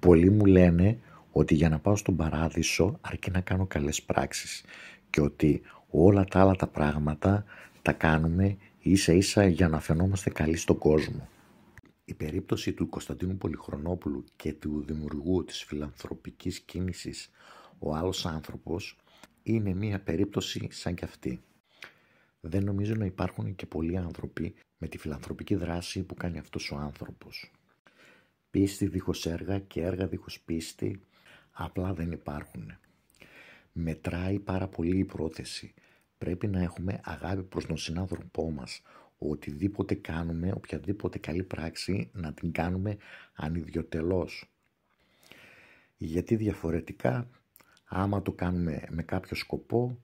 Πολλοί μου λένε ότι για να πάω στον παράδεισο αρκεί να κάνω καλές πράξεις και ότι όλα τα άλλα τα πράγματα τα κάνουμε ίσα ίσα για να φαινόμαστε καλοί στον κόσμο. Η περίπτωση του Κωνσταντίνου Πολυχρονόπουλου και του δημιουργού της φιλανθρωπικής κίνησης «Ο άλλος άνθρωπος» είναι μια περίπτωση σαν κι αυτή. Δεν νομίζω να υπάρχουν και πολλοί άνθρωποι με τη φιλανθρωπική δράση που κάνει αυτός ο άνθρωπος. Πίστη δίχως έργα και έργα δίχως πίστη απλά δεν υπάρχουν. Μετράει πάρα πολύ η πρόθεση. Πρέπει να έχουμε αγάπη προς τον συνάνθρωπό μας. Οτιδήποτε κάνουμε, οποιαδήποτε καλή πράξη, να την κάνουμε ανιδιοτελώς. Γιατί διαφορετικά, άμα το κάνουμε με κάποιο σκοπό,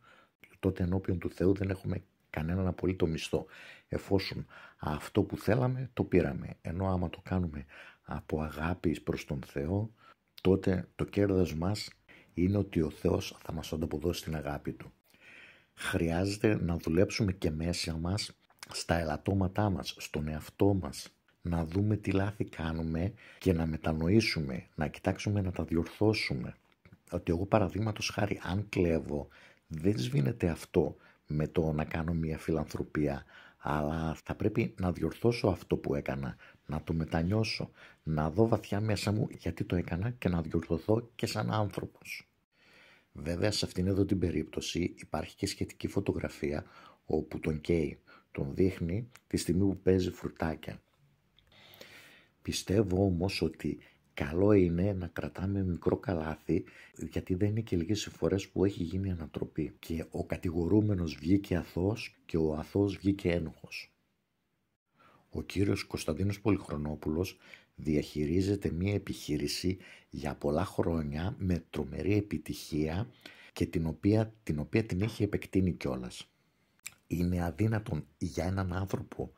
τότε ενώπιον του Θεού δεν έχουμε κανέναν απολύτω μισθό. Εφόσον αυτό που θέλαμε το πήραμε. Ενώ άμα το κάνουμε από αγάπης προς τον Θεό, τότε το κέρδος μας είναι ότι ο Θεός θα μας ανταποδώσει την αγάπη Του. Χρειάζεται να δουλέψουμε και μέσα μας, στα ελαττώματά μας, στον εαυτό μας, να δούμε τι λάθη κάνουμε και να μετανοήσουμε, να κοιτάξουμε να τα διορθώσουμε. Ότι εγώ παραδείγματος χάρη αν κλέβω δεν σβήνεται αυτό με το να κάνω μια φιλανθρωπία, αλλά θα πρέπει να διορθώσω αυτό που έκανα, να το μετανιώσω, να δω βαθιά μέσα μου γιατί το έκανα και να διορθωθώ και σαν άνθρωπος. Βέβαια σε αυτήν εδώ την περίπτωση υπάρχει και σχετική φωτογραφία όπου τον καίει, τον δείχνει τη στιγμή που παίζει φρουτάκια. Πιστεύω όμως ότι καλό είναι να κρατάμε μικρό καλάθι, γιατί δεν είναι και λίγες φορές που έχει γίνει ανατροπή. Και ο κατηγορούμενος βγήκε αθώος και ο αθώος βγήκε ένοχος. Ο κύριος Κωνσταντίνος Πολυχρονόπουλος διαχειρίζεται μία επιχείρηση για πολλά χρόνια με τρομερή επιτυχία και την οποία την, οποία την έχει επεκτείνει κιόλας. Είναι αδύνατον για έναν άνθρωπο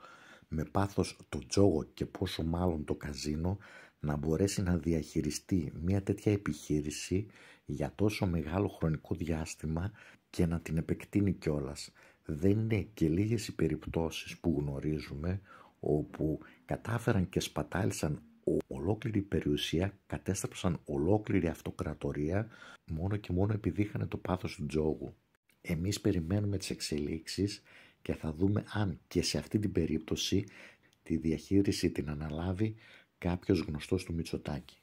με πάθος το τζόγο και πόσο μάλλον το καζίνο να μπορέσει να διαχειριστεί μια τέτοια επιχείρηση για τόσο μεγάλο χρονικό διάστημα και να την επεκτείνει κιόλας. Δεν είναι και λίγες οι περιπτώσεις που γνωρίζουμε όπου κατάφεραν και σπατάλησαν ολόκληρη περιουσία, κατέστρεψαν ολόκληρη αυτοκρατορία μόνο και μόνο επειδή είχαν το πάθος του τζόγου. Εμείς περιμένουμε τις εξελίξεις και θα δούμε αν και σε αυτή την περίπτωση τη διαχείριση την αναλάβει κάποιος γνωστός του Μητσοτάκη.